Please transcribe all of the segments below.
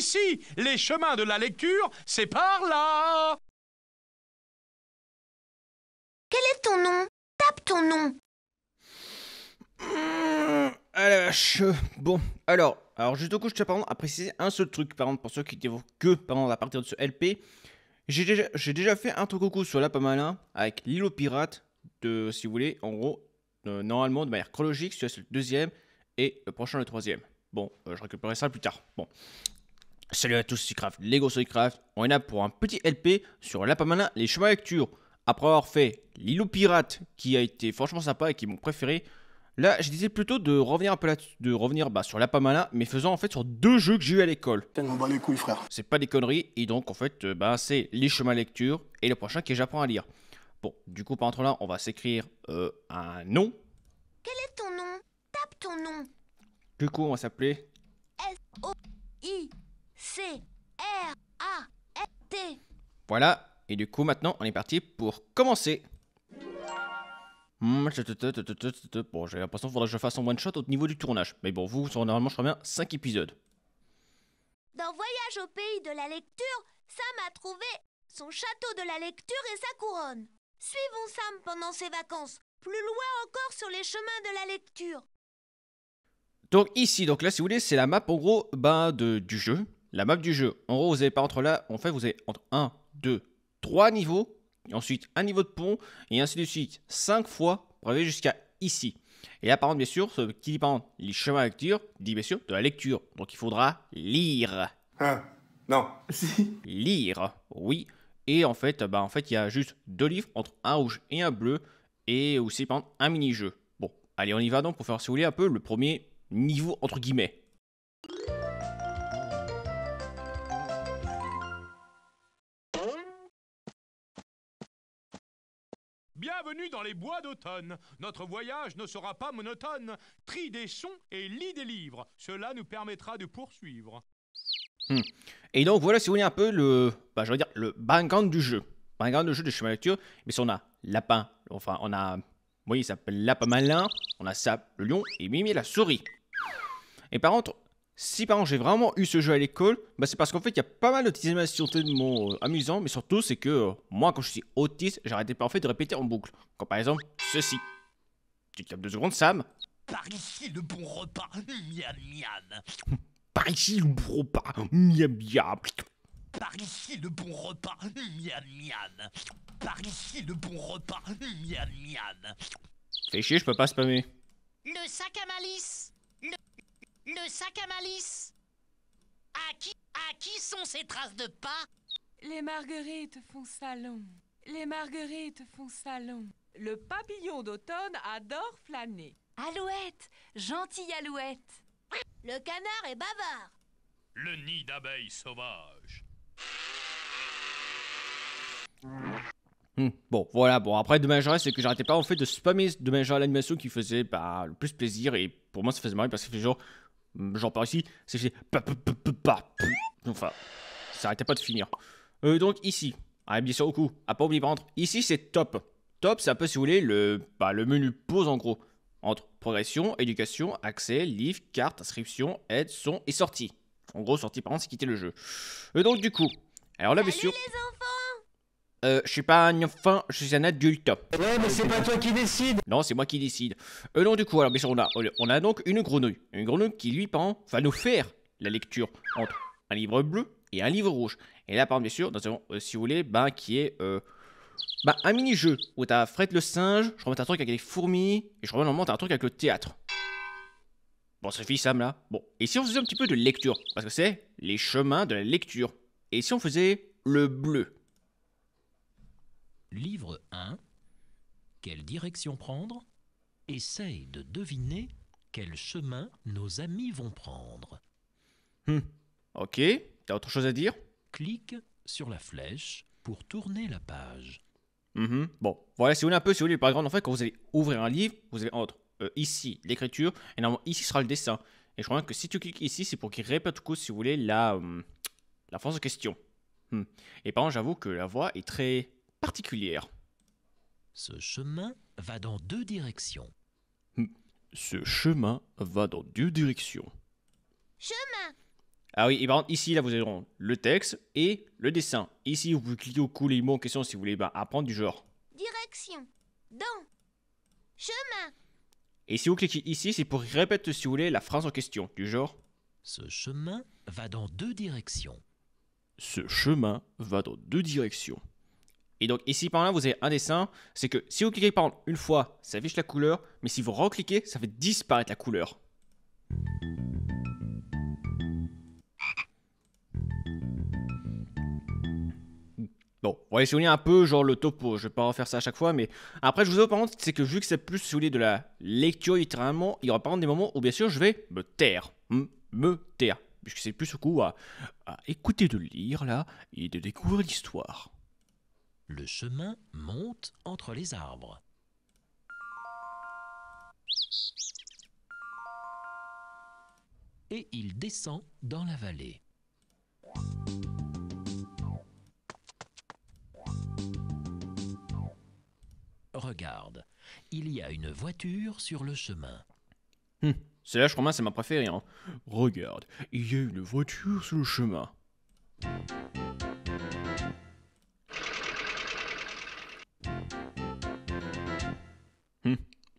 ici. Les chemins de la lecture, c'est par là. Quel est ton nom Tape ton nom. Mmh, Bon, alors, alors juste au coup, je tiens à préciser un seul truc, par exemple, pour ceux qui dévouent que exemple, à partir de ce LP. J'ai déjà, fait un truc coup sur la malin, avec l'île pirate de, si vous voulez, en gros, euh, normalement de manière chronologique, celui-là c'est le deuxième et le prochain le troisième. Bon, euh, je récupérerai ça plus tard. Bon, Salut à tous, c'est Craft, Lego Craft. On est là pour un petit LP sur la Pamana, les chemins de lecture. Après avoir fait l'îlot pirate, qui a été franchement sympa et qui m'ont préféré, là, je disais plutôt de revenir un peu de revenir bah, sur la Pamana, mais faisant en fait sur deux jeux que j'ai eu à l'école. C'est pas des conneries, et donc en fait, euh, bah, c'est les chemins de lecture et le prochain qui est J'apprends à lire. Bon, du coup, par entre là, on va s'écrire euh, un nom. Quel est ton nom Tape ton nom. Du coup, on va s'appeler S-O-I. C R A T. Voilà, et du coup maintenant on est parti pour commencer. Hmm, bon, j'ai l'impression qu'il faudrait que je fasse en one shot au niveau du tournage. Mais bon, vous, normalement, je reviens bien 5 épisodes. Dans Voyage au pays de la lecture, Sam a trouvé son château de la lecture et sa couronne. Suivons Sam pendant ses vacances, plus loin encore sur les chemins de la lecture. Donc ici, donc là, si vous voulez, c'est la map en gros ben de, du jeu la map du jeu. En gros, vous avez par entre là, en fait, vous avez entre 1, 2, 3 niveaux, et ensuite un niveau de pont, et ainsi de suite, 5 fois pour arriver jusqu'à ici. Et là, par exemple, bien sûr, ce qui dit par exemple les chemins à lecture, dit bien sûr de la lecture. Donc il faudra lire. Ah, non. lire, oui. Et en fait, euh, bah, en fait, il y a juste deux livres entre un rouge et un bleu, et aussi par exemple un mini-jeu. Bon, allez, on y va donc pour faire, si vous voulez, un peu le premier niveau entre guillemets. Bienvenue dans les bois d'automne. Notre voyage ne sera pas monotone. Trie des sons et lis des livres. Cela nous permettra de poursuivre. Hmm. Et donc voilà, si vous voulez un peu le, bah, je veux dire le background du jeu, background du jeu de chemin lecture. Mais si on a lapin, enfin on a, oui, il s'appelle lapin malin. On a ça, le lion et Mimi la souris. Et par contre, si par exemple j'ai vraiment eu ce jeu à l'école, bah, c'est parce qu'en fait il y a pas mal d'autisme de mon euh, amusant, mais surtout c'est que euh, moi quand je suis autiste, j'arrêtais pas en fait de répéter en boucle. Comme par exemple ceci. Tu tapes deux secondes, Sam. Par ici le bon repas, miam miam. par ici le bon repas, miam miam. Par ici le bon repas, miam miam. Par ici le bon repas, miam miam. Fais chier, je peux pas spammer. Le sac à malice. Le... Le sac à malice À qui, à qui sont ces traces de pas Les marguerites font salon. Les marguerites font salon. Le papillon d'automne adore flâner. Alouette Gentille alouette Le canard est bavard Le nid d'abeilles sauvages hmm, bon, voilà. Bon, après, demain dommage c'est que j'arrêtais pas en fait de spammer demain à l'animation qui faisait bah, le plus plaisir. Et pour moi, ça faisait marrer parce que genre, genre par ici, c'est Enfin, ça arrêtait pas de finir. donc ici, ah, bien sûr au coup, à pas oublier par contre, ici c'est top. Top, c'est un peu si vous voulez le, le menu pause en gros, entre progression, éducation, accès, livre, carte, inscription, aide, son et sortie. En gros, sortie par contre, c'est quitter le jeu. donc du coup, alors là bien sûr... Euh, je suis pas un enfant, je suis un adulte. Ouais, mais c'est pas toi qui décide. Non, c'est moi qui décide. Euh, non, du coup, alors, bien sûr, on a, donc une grenouille. Une grenouille qui, lui, par va nous faire la lecture entre un livre bleu et un livre rouge. Et là, par exemple, bien sûr, nous euh, si vous voulez, ben, qui est euh, ben, un mini-jeu où t'as Fred le singe, je remonte un truc avec les fourmis, et je remonte normalement un truc avec le théâtre. Bon, ça suffit, Sam, là. Bon, et si on faisait un petit peu de lecture Parce que c'est les chemins de la lecture. Et si on faisait le bleu Livre 1. Quelle direction prendre Essaye de deviner quel chemin nos amis vont prendre. Hmm. Ok, Ok, as autre chose à dire Clique sur la flèche pour tourner la page. Mm-hmm. Bon, voilà, si vous voulez un peu, si vous voulez, par exemple, en fait, quand vous allez ouvrir un livre, vous avez entre euh, ici l'écriture et normalement ici sera le dessin. Et je crois que si tu cliques ici, c'est pour qu'il répète tout coup, si vous voulez, la, euh, la phrase en question. Hmm. Et par contre, j'avoue que la voix est très particulière. Ce chemin va dans deux directions. Hmm. Ce chemin va dans deux directions. Chemin Ah oui, et par ici, là, vous avez le texte et le dessin. Ici, vous pouvez cliquer au coup les mots en question si vous voulez ben, apprendre du genre. Direction. Dans. Chemin. Et si vous cliquez ici, c'est pour répéter, si vous voulez, la phrase en question, du genre Ce chemin va dans deux directions. Ce chemin va dans deux directions. Et donc ici, par là, vous avez un dessin. C'est que si vous cliquez par exemple une fois, ça affiche la couleur. Mais si vous recliquez, ça fait disparaître la couleur. Bon, si vous voulez un peu genre le topo, je vais pas refaire ça à chaque fois, mais après je vous avoue par c'est que vu que c'est plus voulez, de la lecture littéralement, il y aura par exemple, des moments où bien sûr je vais me taire, me taire, puisque c'est plus au coup à écouter de lire là et de découvrir l'histoire. Le chemin monte entre les arbres. Et il descend dans la vallée. Regarde, il y a une voiture sur le chemin. Hum, c'est c'est là je crois, c'est ma préférée. Hein. Regarde, il y a une voiture sur le chemin.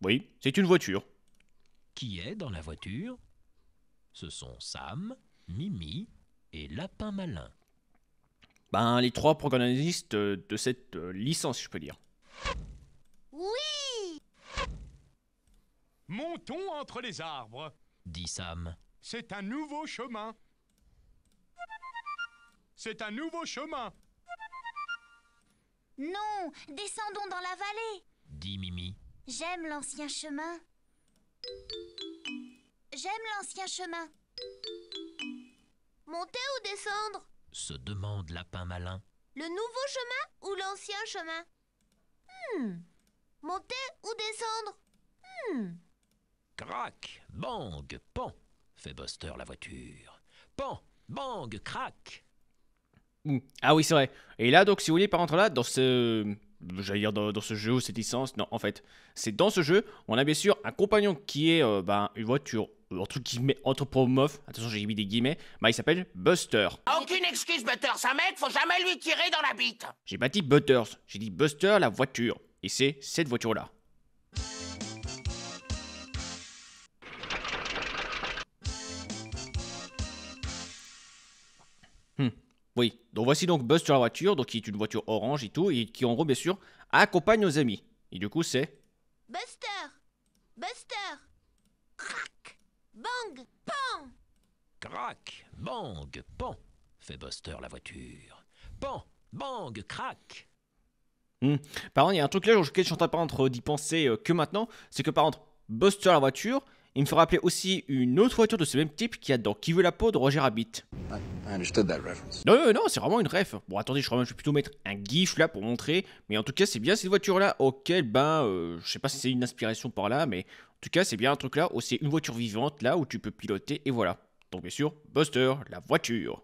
Oui, c'est une voiture. Qui est dans la voiture Ce sont Sam, Mimi et Lapin Malin. Ben, les trois protagonistes euh, de cette euh, licence, je peux dire. Oui Montons entre les arbres, dit Sam. C'est un nouveau chemin. C'est un nouveau chemin. Non, descendons dans la vallée, dit Mimi. J'aime l'ancien chemin. J'aime l'ancien chemin. Monter ou descendre se demande Lapin Malin. Le nouveau chemin ou l'ancien chemin hmm. Monter ou descendre hmm. Crac, bang, pan, fait Buster la voiture. Pan, bang, crac. Hmm. Ah oui, c'est vrai. Et là, donc, si vous voulez, par entre là, dans ce j'allais dire dans, ce jeu ou cette licence. Non, en fait, c'est dans ce jeu, on a bien sûr un compagnon qui est ben une voiture euh, entre guillemets Attention, j'ai mis des guillemets. Bah, il s'appelle Buster. Ah, aucune excuse, Butters. ça mec, faut jamais lui tirer dans la bite. J'ai pas Butters, j'ai dit Buster, la voiture. Et c'est cette voiture-là. Oui, donc voici donc Buster la voiture, donc qui est une voiture orange et tout, et qui en gros, bien sûr, accompagne nos amis. Et du coup, c'est. Buster Buster Crac Bang Pan Crac Bang Pan fait Buster la voiture. Pan Bang Crac hmm. Par contre, il y a un truc là je suis en train d'y penser euh, que maintenant, c'est que par contre, Buster la voiture, il me fera rappeler aussi une autre voiture de ce même type qui a dans Qui veut la peau de Roger Rabbit. Non, non, non, c'est vraiment une ref. Bon, attendez, je je vais plutôt mettre un gif là pour montrer. Mais en tout cas, c'est bien cette voiture-là. Ok, ben, euh, je sais pas si c'est une inspiration par là, mais en tout cas, c'est bien un truc là où oh, c'est une voiture vivante là où tu peux piloter et voilà. Donc, bien sûr, Buster, la voiture.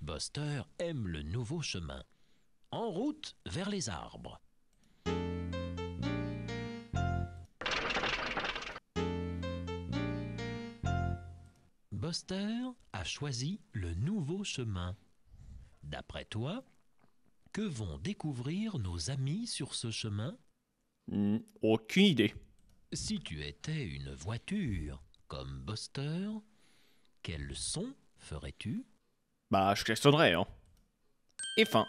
Buster aime le nouveau chemin. En route vers les arbres. Buster a choisi le nouveau chemin. D'après toi, que vont découvrir nos amis sur ce chemin hmm, Aucune idée. Si tu étais une voiture comme Buster, quel son ferais-tu Bah, je questionnerais, hein. Et fin.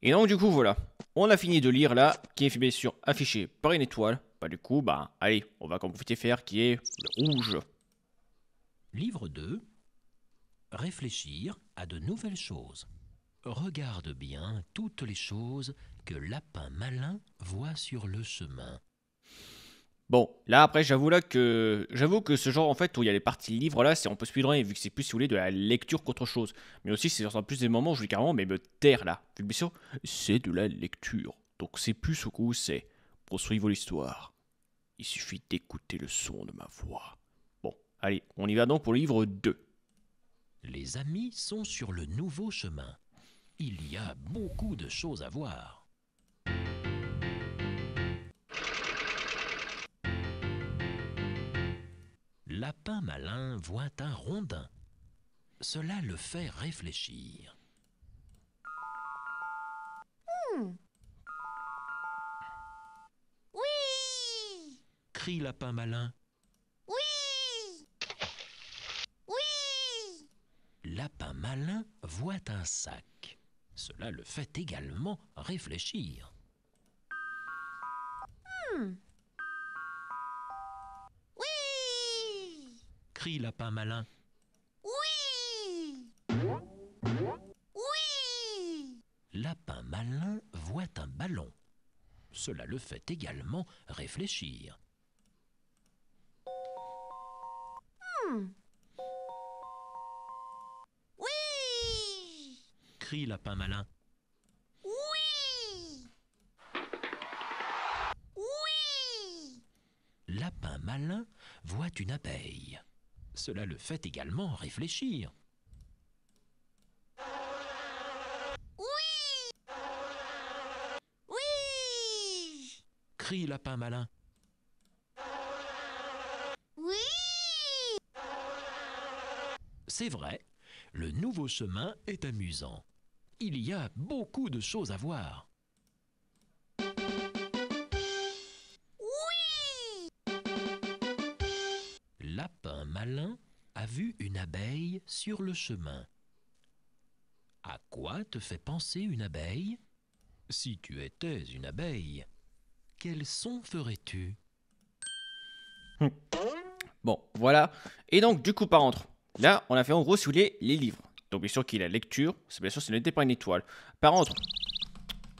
Et donc, du coup, voilà. On a fini de lire là, qui est bien sur affiché par une étoile. Bah, du coup, bah, allez, on va vous profiter faire qui est rouge. Livre 2 Réfléchir à de nouvelles choses. Regarde bien toutes les choses que Lapin Malin voit sur le chemin. Bon, là après j'avoue là que j'avoue que ce genre en fait où il y a les parties livres là, c'est on peut speedrunner vu que c'est plus si vous voulez de la lecture qu'autre chose. Mais aussi c'est en plus des moments où je dis carrément mais me taire là. Vu c'est de la lecture. Donc c'est plus au coup c'est poursuivre l'histoire. Il suffit d'écouter le son de ma voix. Allez, on y va donc pour le livre 2. Les amis sont sur le nouveau chemin. Il y a beaucoup de choses à voir. Lapin malin voit un rondin. Cela le fait réfléchir. Oui hmm. crie Lapin malin. lapin malin voit un sac. Cela le fait également réfléchir. Hmm. Oui crie lapin malin. Oui Oui Lapin malin voit un ballon. Cela le fait également réfléchir. Hmm. crie Lapin Malin. Oui Oui Lapin Malin voit une abeille. Cela le fait également réfléchir. Oui Oui crie Lapin Malin. Oui C'est vrai, le nouveau chemin est amusant il y a beaucoup de choses à voir. Oui Lapin malin a vu une abeille sur le chemin. À quoi te fait penser une abeille Si tu étais une abeille, quel son ferais-tu hmm. Bon, voilà. Et donc, du coup, par contre, là, on a fait en gros soulier les livres. Donc bien sûr qu'il y a la lecture, bien sûr ce n'était pas une étoile. Par contre,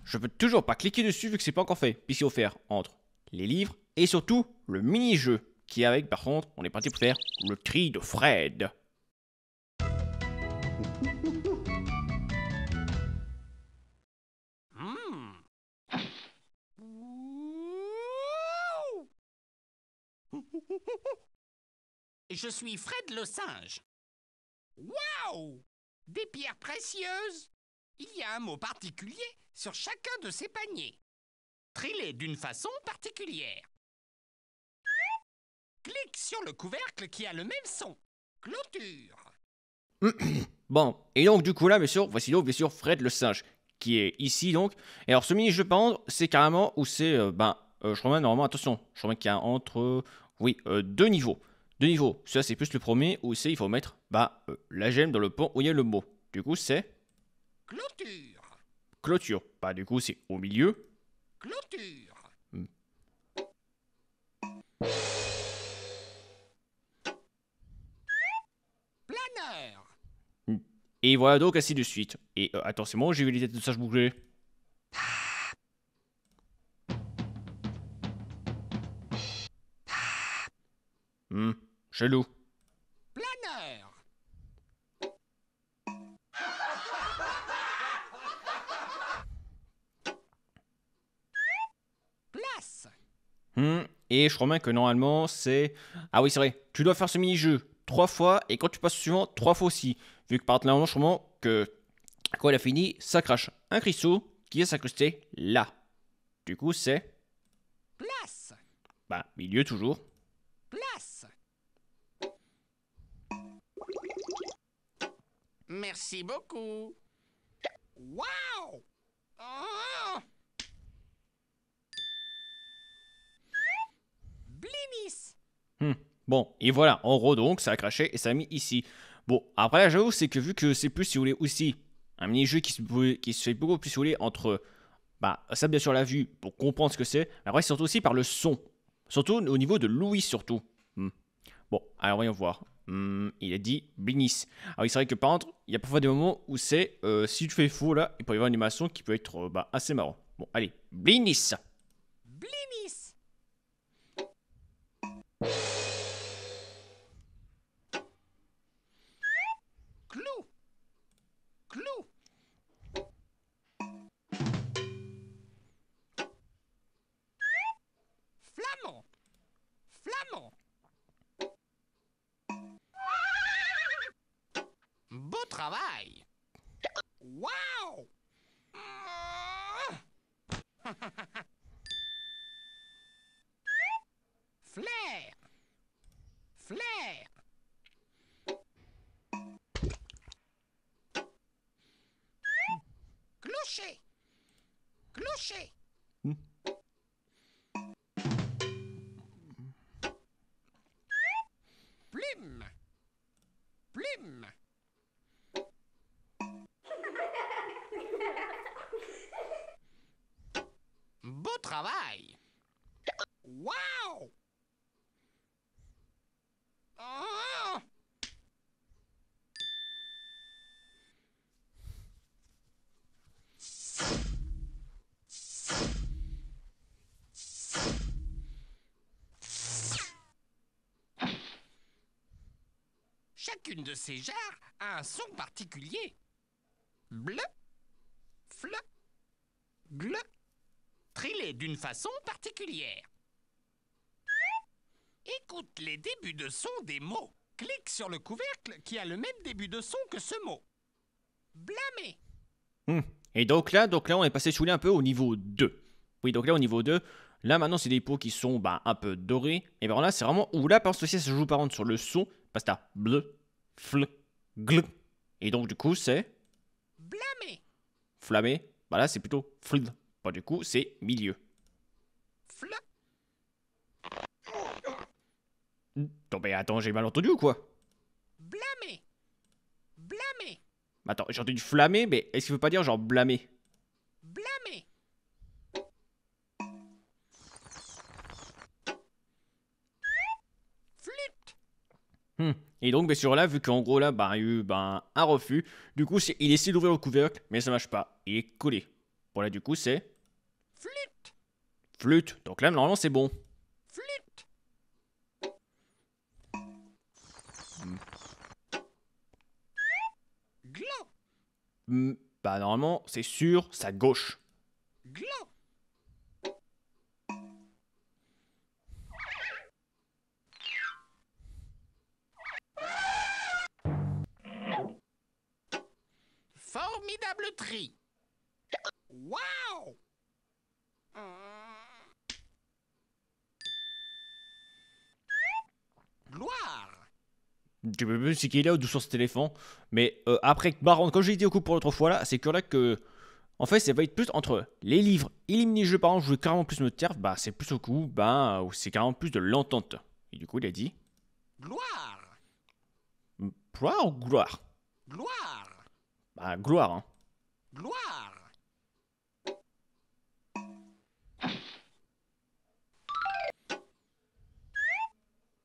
je peux toujours pas cliquer dessus vu que c'est pas encore fait, Puis c'est faire entre les livres et surtout le mini-jeu, qui avec par contre, on est parti pour faire le tri de Fred. Hmm. Je suis Fred le singe. Waouh des pierres précieuses Il y a un mot particulier sur chacun de ces paniers. Trilés d'une façon particulière. Clique sur le couvercle qui a le même son. Clôture. bon, et donc du coup là, bien sûr, voici donc bien sûr Fred le singe, qui est ici donc. Et alors ce mini-jeu pendre c'est carrément où c'est, euh, ben, euh, je remets normalement, attention, je remets qu'il y a entre, oui, euh, deux niveaux de niveau. Ça, c'est plus le premier où c'est il faut mettre bah, euh, la gemme dans le pont où il y a le mot. Du coup, c'est. Clôture. Clôture. Bah, du coup, c'est au milieu. Clôture. Hmm. Planeur. Hmm. Et voilà donc ainsi de suite. Et euh, attention moi j'ai vu les têtes de sage bouger. Hmm. Chelou. Planeur Place hmm, Et je crois que normalement c'est. Ah oui, c'est vrai, tu dois faire ce mini-jeu trois fois et quand tu passes suivant, trois fois aussi. Vu que par là, je que quoi il a fini, ça crache un cristaux qui est s'incruster là. Du coup, c'est. Place Bah, milieu toujours. Merci beaucoup. Wow! Oh! Blinis! Hmm. Bon, et voilà, en gros donc, ça a craché et ça a mis ici. Bon, après là, j'avoue, c'est que vu que c'est plus, si vous voulez, aussi un mini-jeu qui se, qui fait beaucoup plus, si vous voulez, entre bah, ça bien sûr la vue pour comprendre ce que c'est, mais après surtout aussi par le son. Surtout au niveau de l'ouïe surtout. Hmm. Bon, alors voyons voir. Hum, il a dit Blinis Alors, c'est vrai que par contre, il y a parfois des moments où c'est euh, si tu fais faux là, il peut y avoir une animation qui peut être euh, bah, assez marrant. Bon, allez, Blinis Blinis she? Chacune de ces jarres a un son particulier. Bleu, fle, gle, trillé d'une façon particulière. Écoute les débuts de son des mots. Clique sur le couvercle qui a le même début de son que ce mot. Blâmer. Hmm. Et donc là, donc là, on est passé chouler un peu au niveau 2. Oui, donc là, au niveau 2, là maintenant, c'est des pots qui sont bah, un peu dorés. Et bien là, c'est vraiment où là, parce que ça se joue par contre sur le son, parce bah, que bleu, fl, gl. Et donc, du coup, c'est. Blâmer. Flammé. Bah là, c'est plutôt fl. Bah, du coup, c'est milieu. Fl. mais attends, j'ai mal entendu ou quoi Blâmer. Blâmer. Attends, j'ai entendu flammer, mais est-ce qu'il veut pas dire genre blâmer Et donc, bien sûr, là, vu qu'en gros, là, bah il y a eu ben, un refus, du coup, il essaie d'ouvrir le couvercle, mais ça marche pas. Il est collé. Voilà, du coup, c'est. Flûte Flûte. Donc là, normalement, c'est bon. Flûte hmm. Hmm. Bah, normalement, c'est sur sa gauche. Glan. formidable tri. Gloire Je sais plus ce qu'il est là ou d'où sur ce téléphone. Mais euh, après, Baron, quand j'ai dit au coup pour l'autre fois là, c'est que là que. En fait, ça va être plus entre les livres Éliminer Je par an, je veux carrément plus me taire, bah c'est plus au coup, bah c'est carrément plus de l'entente. Et du coup, il a dit. Gloire Gloire gloire Gloire ah, gloire. Hein. Gloire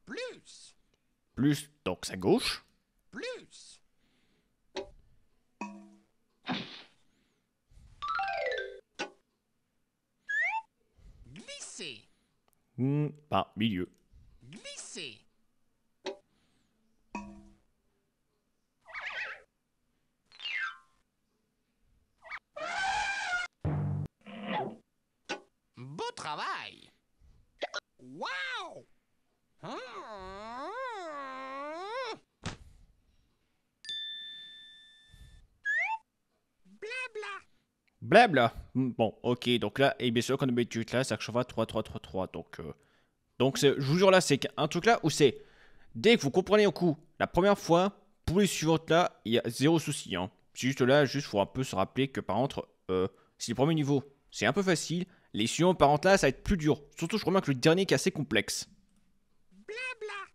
Plus. Plus, donc c'est gauche. Plus. Glisser. Hmm, pas milieu. Glisser. Hmm, bon, ok, donc là, et bien sûr qu'on a mis là, ça 3-3-3-3. Donc, euh, donc je vous jure là, c'est un truc là où c'est dès que vous comprenez un coup la première fois, pour les suivantes là, il y a zéro souci. Hein. C'est juste là, juste faut un peu se rappeler que par contre, euh, si le premier niveau c'est un peu facile, les suivantes par contre là, ça va être plus dur. Surtout, je remarque que le dernier qui est assez complexe. Blabla.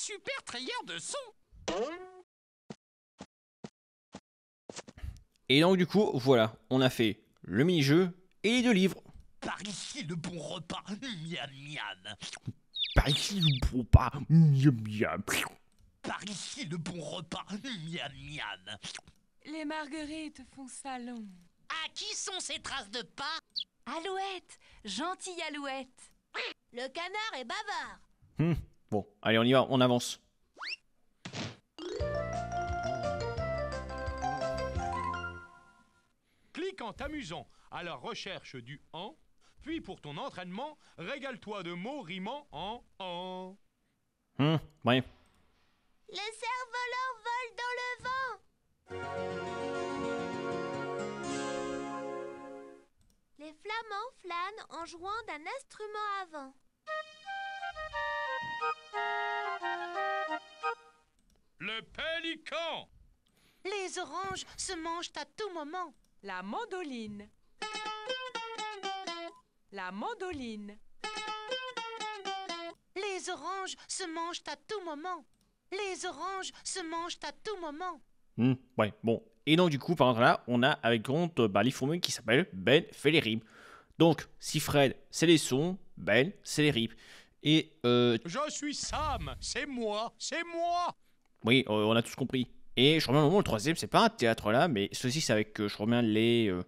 super trayeur de son. Et donc du coup, voilà, on a fait le mini-jeu et les deux livres. Par ici le bon repas, miam miam. Par ici le bon repas, miam miam. Par ici le bon repas, miam miam. Les marguerites font salon. À ah, qui sont ces traces de pas Alouette, gentille alouette. Le canard est bavard. Hum. Bon, allez, on y va, on avance. Clique en t'amusant à la recherche du en, puis pour ton entraînement, régale-toi de mots rimant en en. Hum, oui. Les cerfs volant volent dans le vent. Les flamands flânent en jouant d'un instrument à vent. Le pélican Les oranges se mangent à tout moment La mandoline La mandoline Les oranges se mangent à tout moment Les oranges se mangent à tout moment hmm, Ouais, bon. Et donc du coup, par exemple là, on a avec compte euh, bah, les qui s'appelle Ben fait les rimes. Donc, si Fred, c'est les sons, Ben, c'est les rimes. Et. Euh... Je suis Sam C'est moi C'est moi Oui, euh, on a tous compris. Et je remets un moment, le troisième, c'est pas un théâtre là, mais ceci, c'est avec. que euh, je remets les. Euh,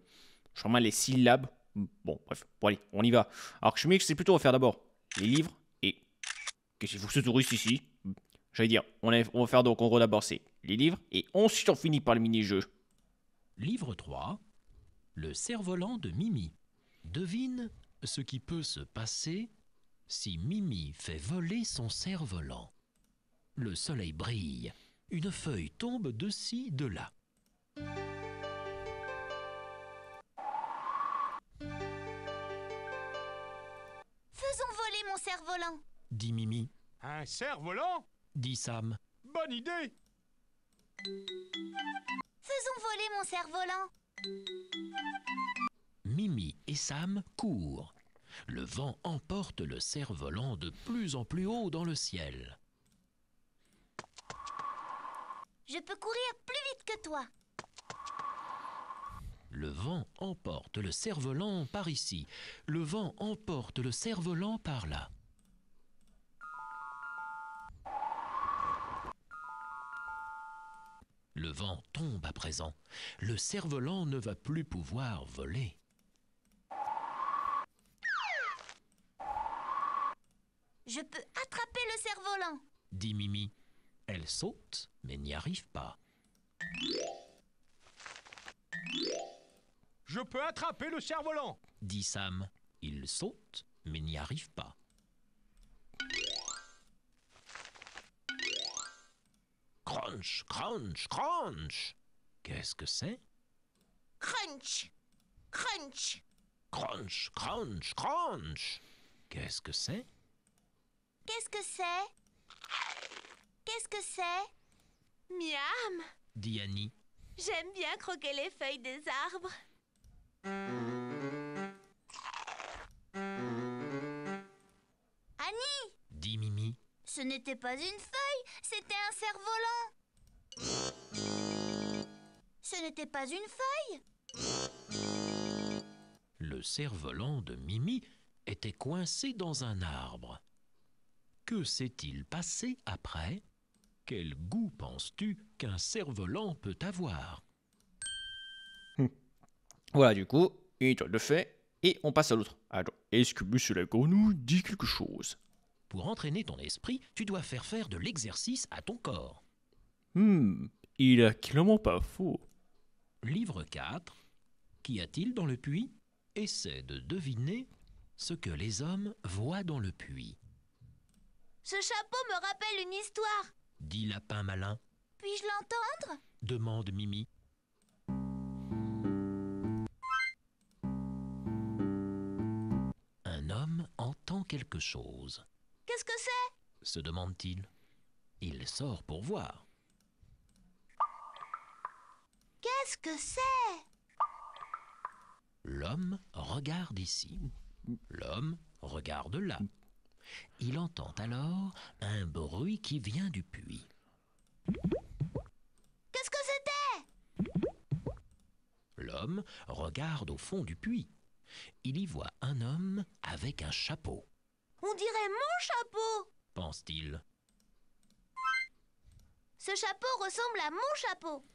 je remets les syllabes. Bon, bref. Bon, allez, on y va. Alors que je me dis que c'est plutôt faire d'abord les livres et. Qu'est-ce qu'il faut que ce touriste ici J'allais dire, on, va faire donc en gros d'abord c'est les livres et ensuite on finit par le mini-jeu. Livre 3 Le cerf-volant de Mimi. Devine ce qui peut se passer si Mimi fait voler son cerf-volant. Le soleil brille, une feuille tombe de ci, de là. Faisons voler mon cerf-volant, dit Mimi. Un cerf-volant dit Sam. Bonne idée Faisons voler mon cerf-volant Mimi et Sam courent le vent emporte le cerf-volant de plus en plus haut dans le ciel. Je peux courir plus vite que toi. Le vent emporte le cerf-volant par ici. Le vent emporte le cerf-volant par là. Le vent tombe à présent. Le cerf-volant ne va plus pouvoir voler. Je peux attraper le cerf-volant dit Mimi. Elle saute, mais n'y arrive pas. Je peux attraper le cerf-volant dit Sam. Il saute, mais n'y arrive pas. Crunch, crunch, crunch Qu'est-ce que c'est Crunch Crunch Crunch, crunch, crunch Qu'est-ce que c'est Qu'est-ce que c'est Qu'est-ce que c'est Miam dit Annie. J'aime bien croquer les feuilles des arbres. Annie dit Mimi. Ce n'était pas une feuille, c'était un cerf-volant. Ce n'était pas une feuille. Le cerf-volant de Mimi était coincé dans un arbre que s'est-il passé après Quel goût penses-tu qu'un cerf-volant peut avoir hmm. Voilà, du coup, une étoile de fait, et on passe à l'autre. Alors, est-ce que Monsieur dit quelque chose Pour entraîner ton esprit, tu dois faire faire de l'exercice à ton corps. Hum, il a clairement pas faux. Livre 4. Qu'y a-t-il dans le puits Essaie de deviner ce que les hommes voient dans le puits. Ce chapeau me rappelle une histoire, dit Lapin Malin. Puis-je l'entendre demande Mimi. Un homme entend quelque chose. Qu'est-ce que c'est se demande-t-il. Il sort pour voir. Qu'est-ce que c'est L'homme regarde ici. L'homme regarde là. Il entend alors un bruit qui vient du puits. Qu'est-ce que c'était L'homme regarde au fond du puits. Il y voit un homme avec un chapeau. On dirait mon chapeau pense-t-il. Ce chapeau ressemble à mon chapeau.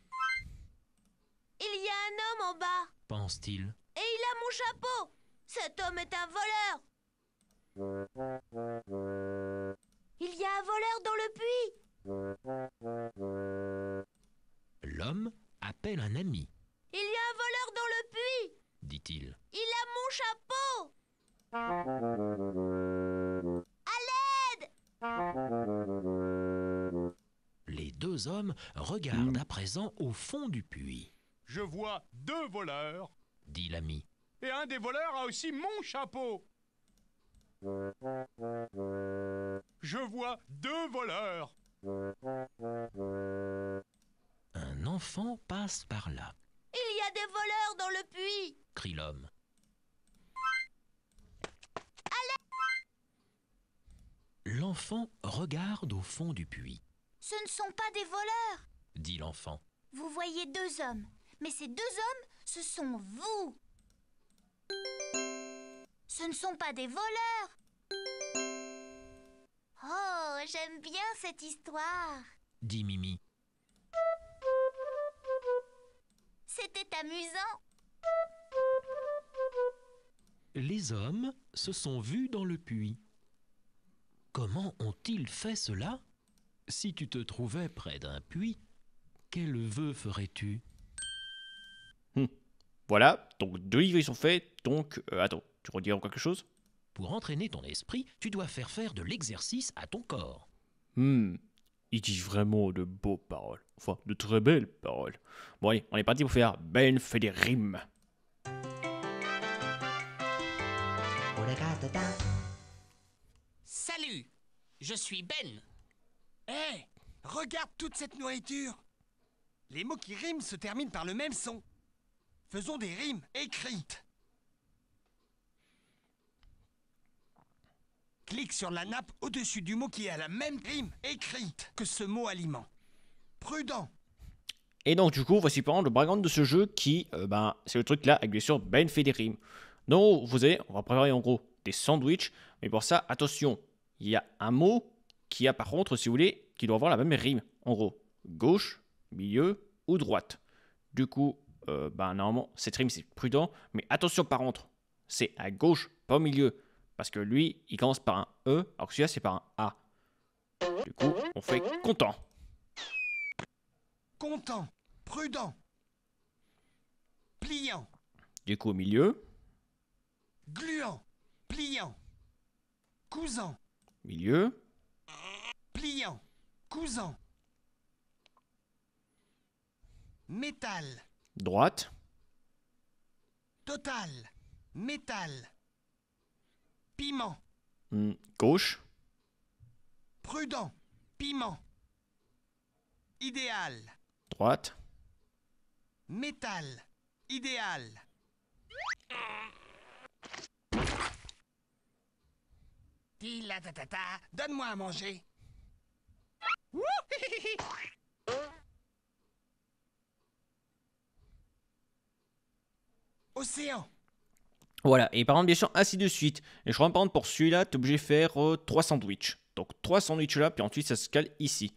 Il y a un homme en bas pense-t-il. Et il a mon chapeau Cet homme est un voleur il y a un voleur dans le puits L'homme appelle un ami. Il y a un voleur dans le puits dit-il. Il a mon chapeau À l'aide Les deux hommes regardent à présent au fond du puits. Je vois deux voleurs, dit l'ami. Et un des voleurs a aussi mon chapeau. Je vois deux voleurs. Un enfant passe par là. Il y a des voleurs dans le puits crie l'homme. L'enfant regarde au fond du puits. Ce ne sont pas des voleurs, dit l'enfant. Vous voyez deux hommes, mais ces deux hommes, ce sont vous. Ce ne sont pas des voleurs Oh, j'aime bien cette histoire dit Mimi. C'était amusant Les hommes se sont vus dans le puits. Comment ont-ils fait cela Si tu te trouvais près d'un puits, quel vœu ferais-tu hum. Voilà, donc deux livres sont faits, donc euh, attends, tu redis quelque chose Pour entraîner ton esprit, tu dois faire faire de l'exercice à ton corps. Hmm, il dit vraiment de beaux paroles. Enfin, de très belles paroles. Bon allez, on est parti pour faire Ben fait des rimes. Salut, je suis Ben. Hé, eh, regarde toute cette nourriture. Les mots qui riment se terminent par le même son. Faisons des rimes écrites. Clique sur la nappe au-dessus du mot qui a la même rime écrite que ce mot aliment. Prudent. Et donc du coup, voici par exemple le brigand de ce jeu qui, euh, ben, c'est le truc là, avec bien sûr Ben fait des rimes. Donc vous avez on va préparer en gros des sandwichs, mais pour ça, attention, il y a un mot qui a par contre, si vous voulez, qui doit avoir la même rime. En gros, gauche, milieu ou droite. Du coup, euh, ben normalement, cette rime c'est prudent, mais attention par contre, c'est à gauche, pas au milieu. Parce que lui, il commence par un E, alors que celui-là, c'est par un A. Du coup, on fait content. Content, prudent, pliant. Du coup, au milieu. Gluant, pliant, cousant. Milieu. Pliant, cousant. Métal. Droite. Total. Métal. Piment. Hmm, gauche. Prudent. Piment. Idéal. Droite. Métal. Idéal. la ta, ta, ta. donne-moi à manger. Océan. Voilà, et par exemple, bien sûr, ainsi de suite. Et je crois, par exemple, pour celui-là, tu es obligé de faire 3 euh, sandwichs. Donc 3 sandwichs là, puis ensuite ça se cale ici.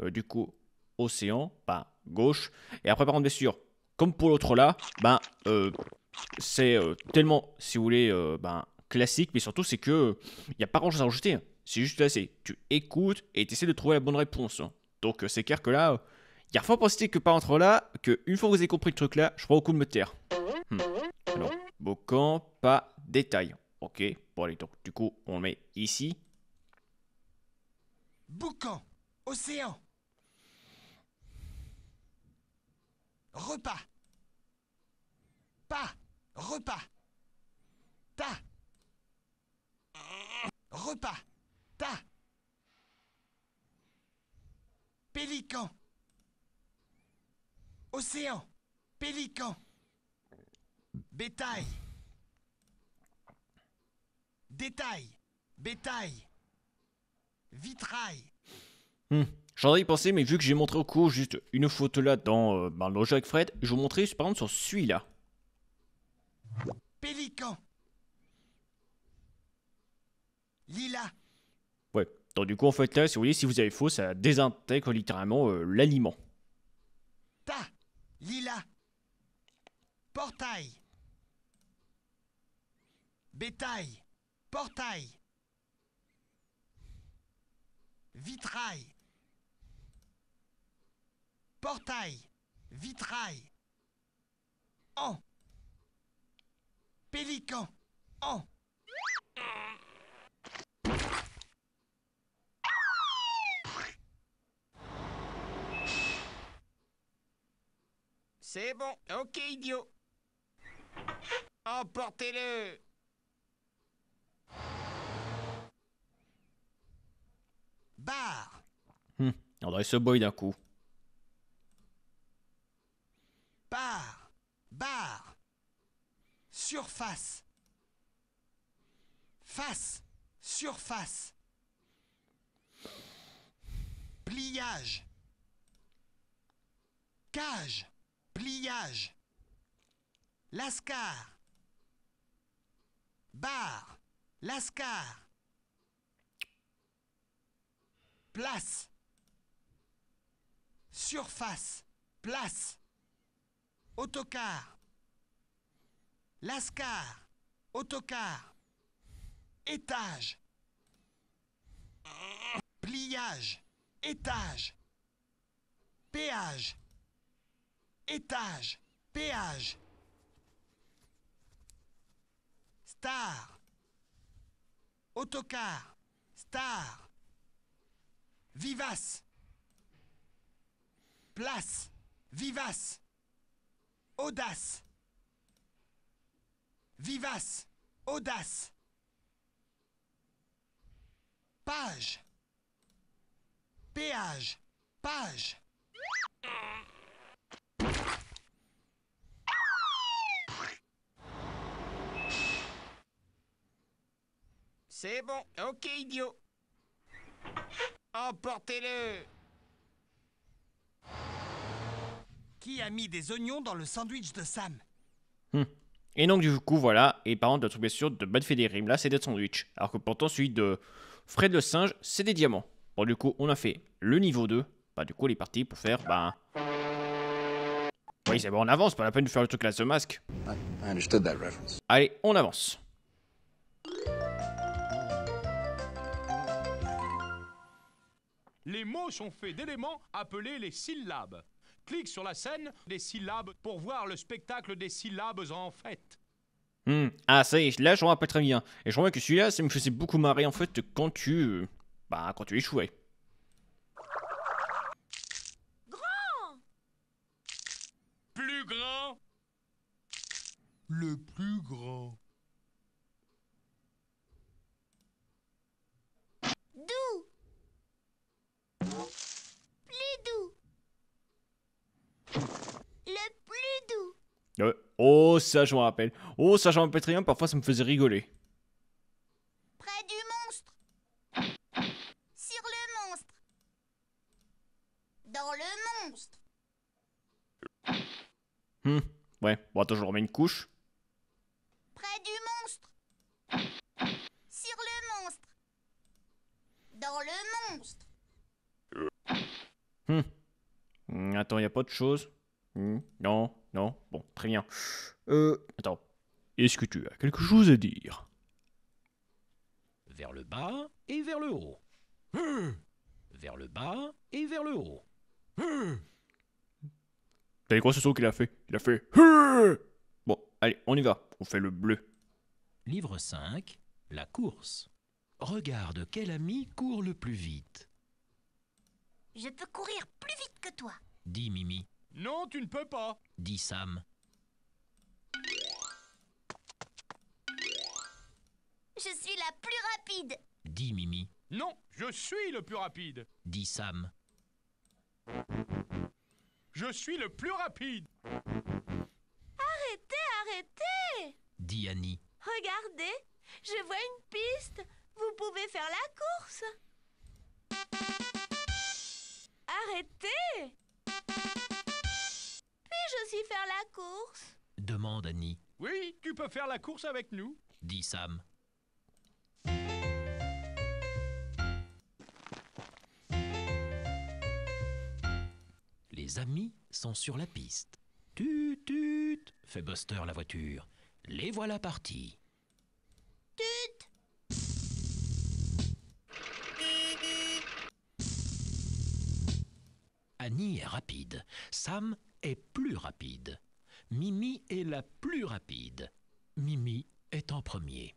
Euh, du coup, océan, pas gauche. Et après, par contre, bien sûr, comme pour l'autre là, ben, euh, c'est tellement, si vous voulez, ben, classique, mais surtout, c'est que il n'y a pas grand chose à rajouter. Hein. C'est juste là, c'est tu écoutes et tu essaies de trouver la bonne réponse. Hein. Donc, c'est clair que là, il y a fort que par entre là, que une fois que vous avez compris le truc là, je prends au coup de me taire. Hmm. Boucan, pas détail. Ok, bon les donc du coup, on met ici. Boucan, océan. Repas. Pas, repas. Ta. Repas. Ta. Pélican. Océan. Pélican. Bétail. Détail. Bétail. Vitrail. Hmm. J'en ai pensé, mais vu que j'ai montré au cours juste une photo là dans euh, le avec Fred, je vous montrais par exemple sur celui-là. Pélican. Lila. Ouais. Donc du coup, en fait, là, si vous voyez, si vous avez faux, ça désintègre littéralement euh, l'aliment. Ta. Lila. Portail. Bétail. Portail. Vitrail. Portail. Vitrail. En. Pélican. En. C'est bon, ok idiot. Emportez-le bar. Hmm. on dirait se boy d'un coup. Bar, bar, surface, face, surface, pliage, cage, pliage, lascar, bar, lascar. place. Surface, place. Autocar, lascar, autocar. Étage, pliage, étage. Péage, étage, péage. Star, autocar, star vivace. Place, vivace. Audace. Vivace, audace. Page. Péage, page. C'est bon, ok idiot. Emportez-le Qui a mis des oignons dans le sandwich de Sam hmm. Et donc du coup voilà, et par contre bien sûr de Bad Federim là c'est des sandwichs, alors que pourtant celui de Fred le singe c'est des diamants. Bon du coup on a fait le niveau 2, bah du coup elle est parti pour faire bah... Oui c'est bon on avance, pas la peine de faire le truc là ce masque. Allez on avance. les mots sont faits d'éléments appelés les syllabes. Clique sur la scène des syllabes pour voir le spectacle des syllabes en fait. Hmm. Ah, ça y est, là je vois pas très bien. Et je vois que celui-là, ça me faisait beaucoup marrer en fait quand tu. Euh, bah, quand tu échouais. Grand Plus grand Le plus grand. Oh, ça, je m'en rappelle. Oh, ça, j'en rappelle parfois ça me faisait rigoler. Près du monstre. Sur le monstre. Dans le monstre. Hum, ouais. Bon, attends, je remets une couche. Près du monstre. Sur le monstre. Dans le monstre. Hum. Attends, y a pas de chose. Hmm, non. Non Bon, très bien. Euh. Attends. Est-ce que tu as quelque chose à dire Vers le bas et vers le haut. Hum. Vers le bas et vers le haut. Hum. T'as T'as quoi ce son qu'il a fait Il a fait. Hum. Bon, allez, on y va. On fait le bleu. Livre 5, la course. Regarde quel ami court le plus vite. Je peux courir plus vite que toi, dit Mimi. Non, tu ne peux pas, dit Sam. Je suis la plus rapide, dit Mimi. Non, je suis le plus rapide, dit Sam. Je suis le plus rapide. Arrêtez, arrêtez, dit Annie. Regardez, je vois une piste. Vous pouvez faire la course. Arrêtez je aussi faire la course demande Annie. Oui, tu peux faire la course avec nous, dit Sam. Les amis sont sur la piste. Tut tut fait Buster la voiture. Les voilà partis. Tut Annie est rapide. Sam est plus rapide. Mimi est la plus rapide. Mimi est en premier.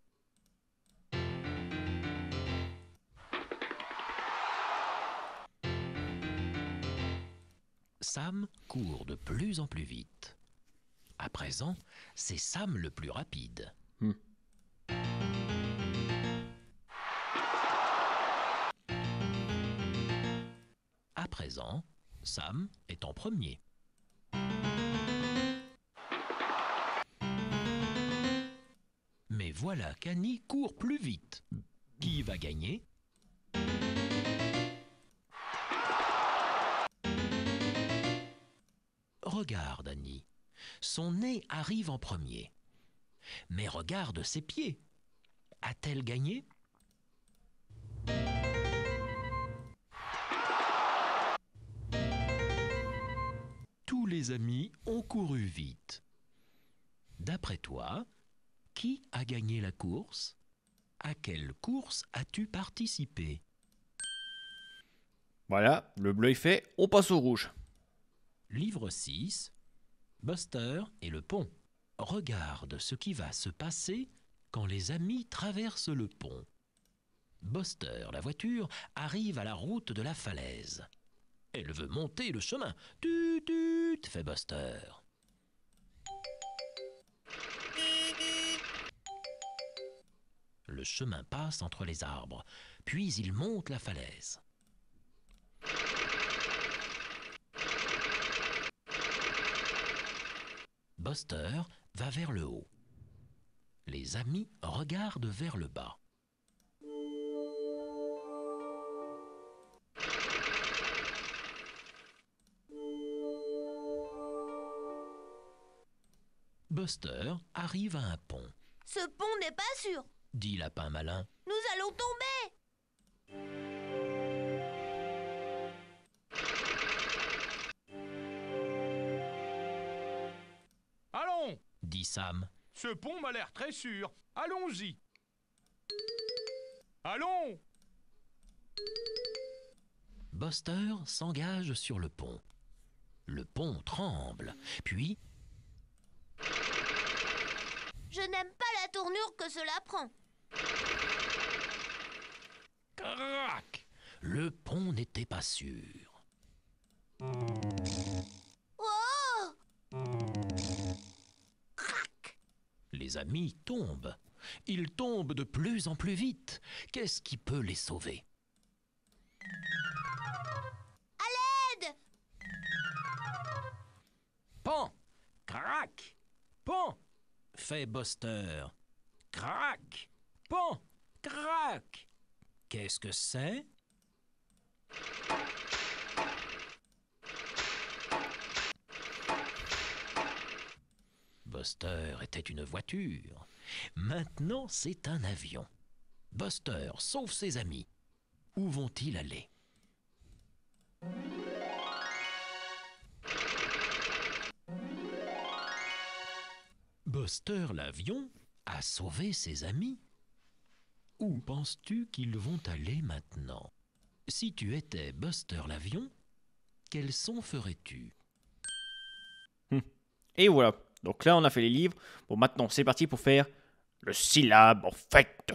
Sam court de plus en plus vite. À présent, c'est Sam le plus rapide. Hmm. À présent, Sam est en premier. voilà qu'Annie court plus vite. Qui va gagner Regarde Annie. Son nez arrive en premier. Mais regarde ses pieds. A-t-elle gagné Tous les amis ont couru vite. D'après toi, qui a gagné la course À quelle course as-tu participé Voilà, le bleu est fait, on passe au rouge. Livre 6. Buster et le pont. Regarde ce qui va se passer quand les amis traversent le pont. Buster, la voiture, arrive à la route de la falaise. Elle veut monter le chemin. tu, tut, fait Buster. Le chemin passe entre les arbres, puis il monte la falaise. Buster va vers le haut. Les amis regardent vers le bas. Buster arrive à un pont. Ce pont n'est pas sûr dit Lapin Malin. Nous allons tomber Allons dit Sam. Ce pont m'a l'air très sûr. Allons-y. Allons Buster s'engage sur le pont. Le pont tremble, puis... Je n'aime pas la tournure que cela prend. Crac Le pont n'était pas sûr. Oh Crac Les amis tombent. Ils tombent de plus en plus vite. Qu'est-ce qui peut les sauver À l'aide Pont Crac Pont fait Buster. Crac Pont Crac Qu'est-ce que c'est Buster était une voiture. Maintenant, c'est un avion. Buster sauve ses amis. Où vont-ils aller Buster l'avion a sauvé ses amis. Où penses-tu qu'ils vont aller maintenant Si tu étais Buster l'avion, quel son ferais-tu hum. Et voilà. Donc là, on a fait les livres. Bon, maintenant, c'est parti pour faire le syllabe en fait.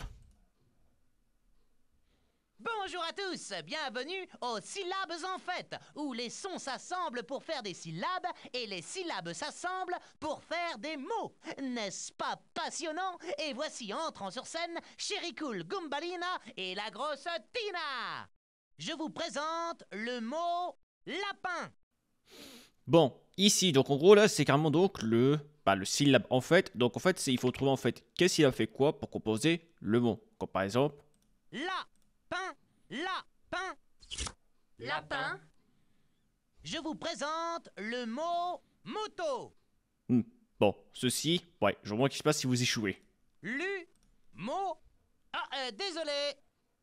Bonjour à tous, bienvenue aux syllabes en fête, où les sons s'assemblent pour faire des syllabes et les syllabes s'assemblent pour faire des mots. N'est-ce pas passionnant Et voici entrant sur scène Cool Gumbalina et la grosse Tina. Je vous présente le mot lapin. Bon, ici, donc en gros là, c'est carrément donc le Pas bah, le syllabe en fait. Donc en fait, c'est il faut trouver en fait qu'est-ce qu'il a fait quoi pour composer le mot. Comme par exemple Lapin Lapin. Lapin. Je vous présente le mot moto. Hmm. Bon, ceci, ouais, je vois qui se passe si vous échouez. Lu, mot. Ah, euh, désolé.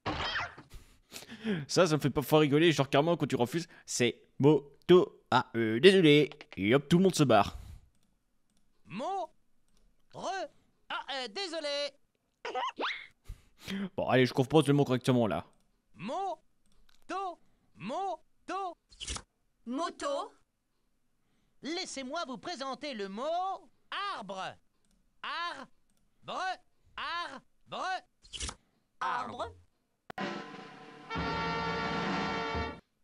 Ça, ça me fait pas fort rigoler, genre carrément quand tu refuses, c'est moto. Ah, euh, désolé. Et hop, tout le monde se barre. Mot. Re. Ah, euh, désolé. Bon, allez, je compose le mot correctement là. Moto, moto, Moto. Laissez-moi vous présenter le mot arbre. Arbre. Arbre. Arbre.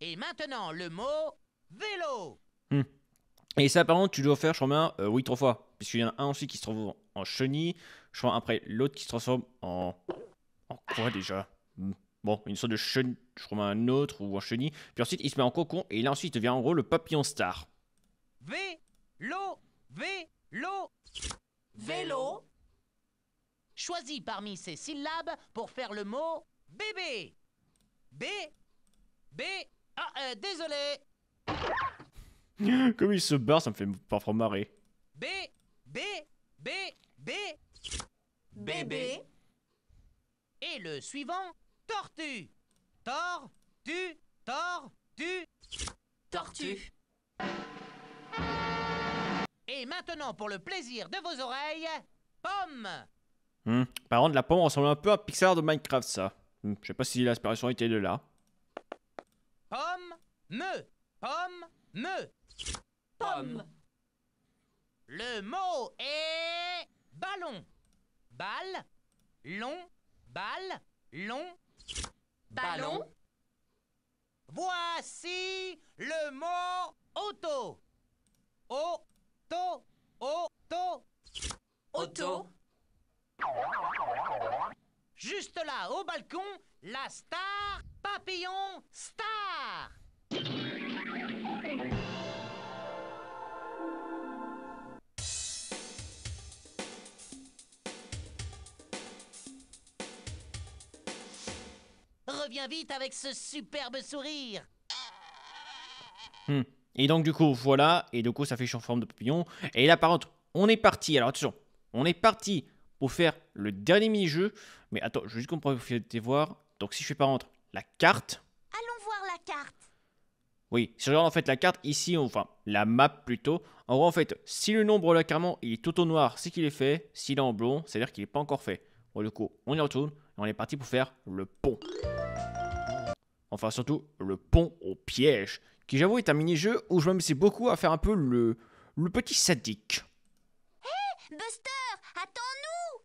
Et maintenant le mot vélo. Hmm. Et ça, par contre, tu dois faire, je euh, oui, trois fois. Puisqu'il y en a un aussi qui se trouve en chenille. Je crois après l'autre qui se transforme en. En quoi déjà hmm. Bon, une sorte de chenille, je crois un autre ou un chenille. Puis ensuite, il se met en cocon et là ensuite, il devient en gros le papillon star. Vélo, vélo, vélo. Choisis parmi ces syllabes pour faire le mot bébé. B, B. Ah, désolé. Comme il se barre, ça me fait parfois marrer. B, B, B, B, bébé. Et le suivant, Tortue tortue, tortue, Tortue Et maintenant, pour le plaisir de vos oreilles, pomme hmm. Par contre, la pomme ressemble un peu à Pixar de Minecraft, ça. Hmm. Je sais pas si l'aspiration était de là. Pomme, me, pomme, me. Pomme. Le mot est ballon. Balle, long, balle, long, ballon. Voici le mot auto. Auto, auto. Auto. Juste là, au balcon, la star papillon star. vite avec ce superbe sourire. Hmm. Et donc du coup, voilà, et du coup, ça fait en forme de papillon. Et là, par contre, on est parti. Alors attention, on est parti pour faire le dernier mini-jeu. Mais attends, je veux juste qu'on profite voir. Donc si je fais par contre la carte. Allons voir la carte. Oui, si je en fait la carte ici, enfin la map plutôt, en en fait, si le nombre là carrément il est tout au noir, c'est qu'il est fait, s'il est en blond, c'est-à-dire qu'il n'est pas encore fait. Bon, du coup, on y retourne, on est parti pour faire le pont. Enfin, surtout, le pont au piège, qui j'avoue est un mini-jeu où je m'amuse beaucoup à faire un peu le, le petit sadique. Hé, Buster, attends-nous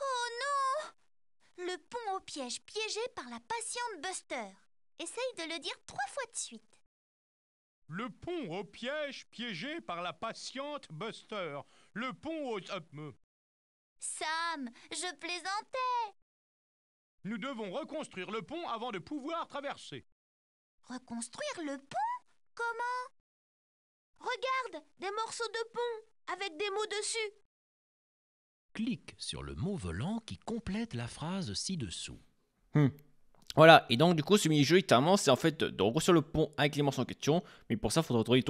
Oh non Le pont au piège piégé par la patiente Buster. Essaye de le dire trois fois de suite. Le pont au piège piégé par la patiente Buster le pont au... Sam, je plaisantais Nous devons reconstruire le pont avant de pouvoir traverser. Reconstruire le pont Comment Regarde, des morceaux de pont avec des mots dessus. Clique sur le mot volant qui complète la phrase ci-dessous. Hmm. Voilà, et donc du coup, ce mini-jeu, littéralement, c'est en fait de, sur le pont avec les morceaux en question, mais pour ça, il faudra trouver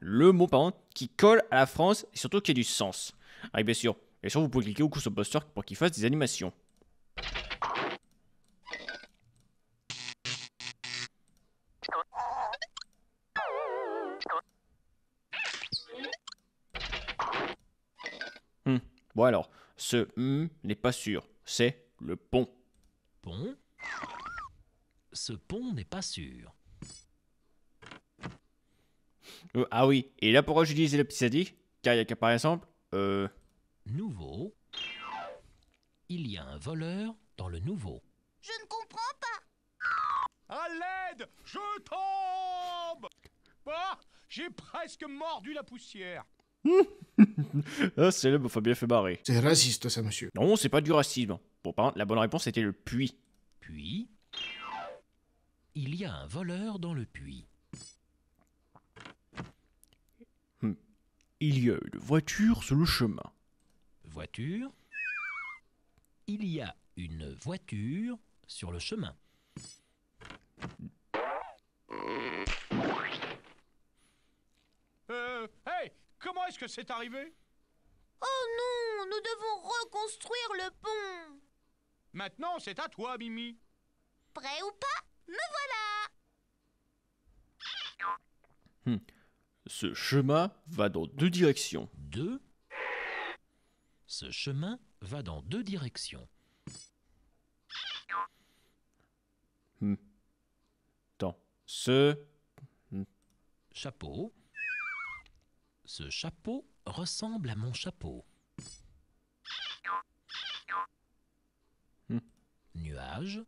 le mot parent qui colle à la France et surtout qui a du sens. Ah, bien sûr, et sûr, vous pouvez cliquer au coup sur poster pour qu'il fasse des animations. Hmm. Bon alors, ce n'est pas sûr, c'est le pont. Pont ce pont n'est pas sûr. Euh, ah oui, et là pourquoi j'utilise le petit Car il y a par exemple... Euh... Nouveau. Il y a un voleur dans le nouveau. Je ne comprends pas. À l'aide, je tombe bah, J'ai presque mordu la poussière. Ah, c'est le bah, bien fait barrer. C'est raciste ça, monsieur. Non, c'est pas du racisme. Bon, par la bonne réponse était le puits. Puits il y a un voleur dans le puits. Hmm. Il y a une voiture sur le chemin. Voiture. Il y a une voiture sur le chemin. Euh, hey, comment est-ce que c'est arrivé Oh non, nous devons reconstruire le pont. Maintenant, c'est à toi, Mimi. Prêt ou pas me voilà hmm. Ce chemin va dans deux directions. Deux Ce chemin va dans deux directions. Hmm. Ce... Hmm. Chapeau. Ce chapeau ressemble à mon chapeau. Hmm. Nuage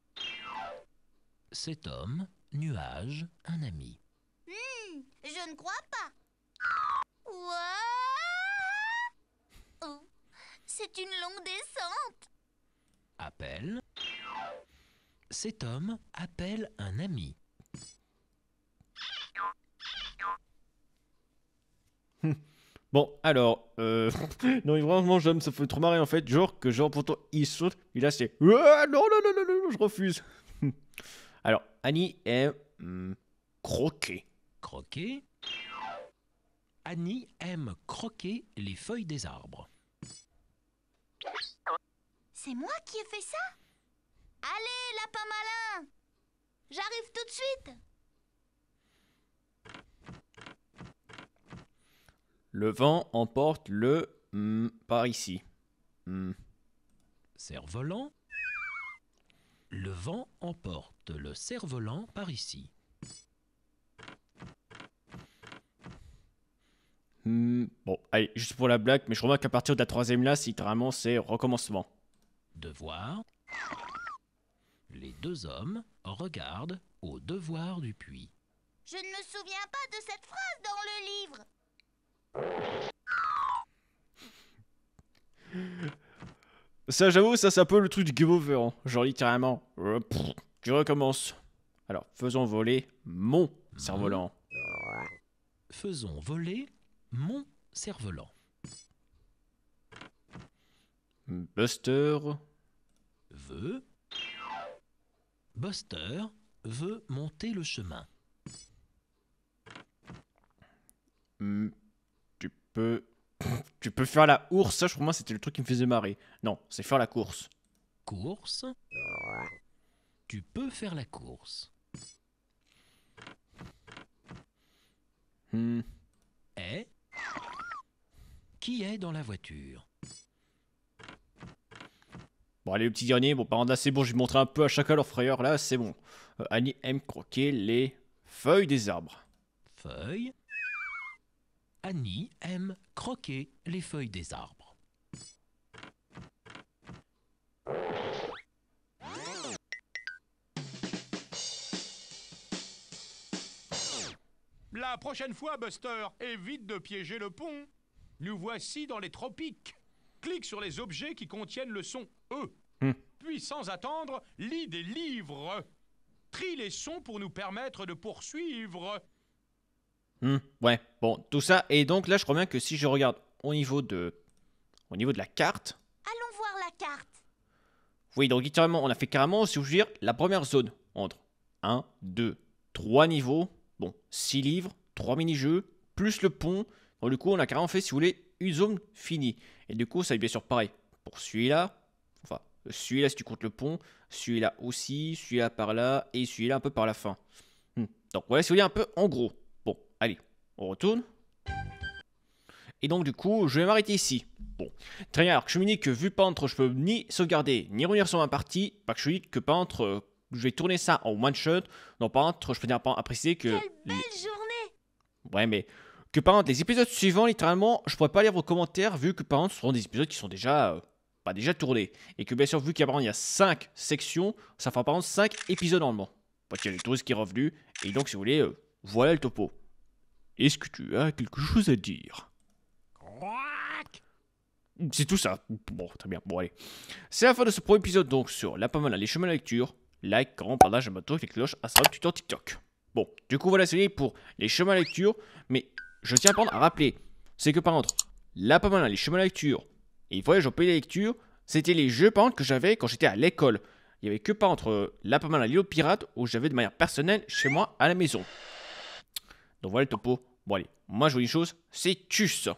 cet homme, nuage, un ami. Hmm, je ne crois pas. Oh, c'est une longue descente. Appel. Cet homme appelle un ami. Bon, alors, euh... non, vraiment, j'aime, ça fait trop marrer en fait. Genre que, genre, pourtant, il saute, il a c'est. Ah, non, non, non, non, non, je refuse. Alors, Annie aime hmm, croquer. Croquer Annie aime croquer les feuilles des arbres. C'est moi qui ai fait ça Allez, lapin malin J'arrive tout de suite Le vent emporte le hmm, par ici. Hmm. Cerf-volant le vent emporte le cerf-volant par ici. Hmm, bon, allez, juste pour la blague, mais je remarque qu'à partir de la troisième là, littéralement, c'est recommencement. Devoir. Les deux hommes regardent au devoir du puits. Je ne me souviens pas de cette phrase dans le livre. Ça, j'avoue, ça, c'est un peu le truc du game over. Hein. Genre, littéralement, euh, tu recommences Alors, faisons voler mon cerf-volant. Faisons voler mon cerf-volant. Buster veut. Buster veut monter le chemin. Hmm, tu peux tu peux faire la ours. Ça, je moi, c'était le truc qui me faisait marrer. Non, c'est faire la course. Course Tu peux faire la course. Hmm. Eh. Qui est dans la voiture Bon, allez, le petit dernier. Bon, par là, c'est bon. Je vais montrer un peu à chacun leur frayeur. Là, c'est bon. Euh, Annie aime croquer les feuilles des arbres. Feuilles Annie aime croquer les feuilles des arbres. La prochaine fois, Buster, évite de piéger le pont. Nous voici dans les tropiques. Clique sur les objets qui contiennent le son E. Hmm. Puis, sans attendre, lis des livres. Trie les sons pour nous permettre de poursuivre. Hmm, ouais, bon, tout ça. Et donc là, je crois bien que si je regarde au niveau de, au niveau de la carte. Allons voir la carte. Oui, donc littéralement, on a fait carrément, si vous dire, la première zone entre 1, 2, 3 niveaux, bon, 6 livres, 3 mini-jeux, plus le pont. Donc du coup, on a carrément fait, si vous voulez, une zone finie. Et du coup, ça est bien sûr pareil pour celui-là. Enfin, celui-là si tu comptes le pont, celui-là aussi, celui-là par là, et celui-là un peu par la fin. Hmm. Donc voilà, si vous voulez, un peu en gros. Allez, on retourne. Et donc du coup, je vais m'arrêter ici. Bon. Très bien, alors que je me dis que vu Pentre, je peux ni sauvegarder, ni revenir sur ma partie, que je que euh, je vais tourner ça en one shot. Non Pentre, je peux dire à préciser que... Quelle belle journée Ouais, mais... Que par les épisodes suivants, littéralement, je pourrais pas lire vos commentaires vu que par ce seront des épisodes qui sont déjà... Euh, pas déjà tournés. Et que bien sûr, vu qu'il y a 5 sections, ça fera par 5 épisodes en moins. Parce y a qui est revenu. Et donc, si vous voulez, euh, voilà le topo. Est-ce que tu as quelque chose à dire C'est tout ça. Bon, très bien. Bon, allez. C'est la fin de ce premier épisode donc sur la Pamela, les chemins de la lecture. Like, comment partage, abonne-toi, clique cloche, Instagram, Twitter, TikTok. Bon, du coup, voilà, c'est pour les chemins de la lecture. Mais je tiens à, à rappeler c'est que par contre, la Pamela, les chemins de la lecture et Voyage au pays de lecture, c'était les jeux par contre que j'avais quand j'étais à l'école. Il n'y avait que par entre euh, la Pamela, l'île pirates où j'avais de manière personnelle chez moi à la maison. Donc voilà le topo. Bon allez, moi je vous dis une chose, c'est tchuss